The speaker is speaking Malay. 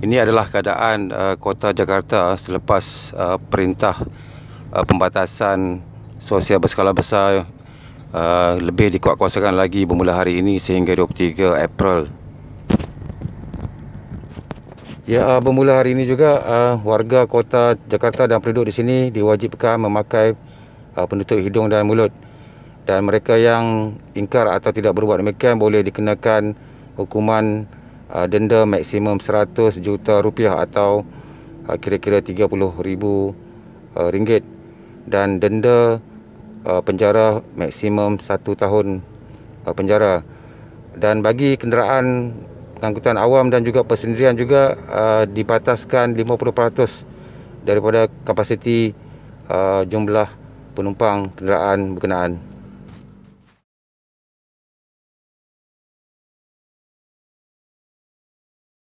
Ini adalah keadaan uh, kota Jakarta selepas uh, perintah uh, pembatasan sosial berskala besar uh, lebih dikuatkuasakan lagi bermula hari ini sehingga 23 April. Ya, uh, bermula hari ini juga uh, warga kota Jakarta dan penduduk di sini diwajibkan memakai uh, penutup hidung dan mulut dan mereka yang ingkar atau tidak berbuat demikian boleh dikenakan hukuman uh, denda maksimum 100 juta rupiah atau kira ah, kira-kira 30 ribu uh, ringgit dan denda uh, penjara maksimum 1 tahun uh, penjara dan bagi kenderaan angkutan awam dan juga persendirian juga uh, dibataskan 50% daripada kapasiti uh, jumlah penumpang kenderaan berkenaan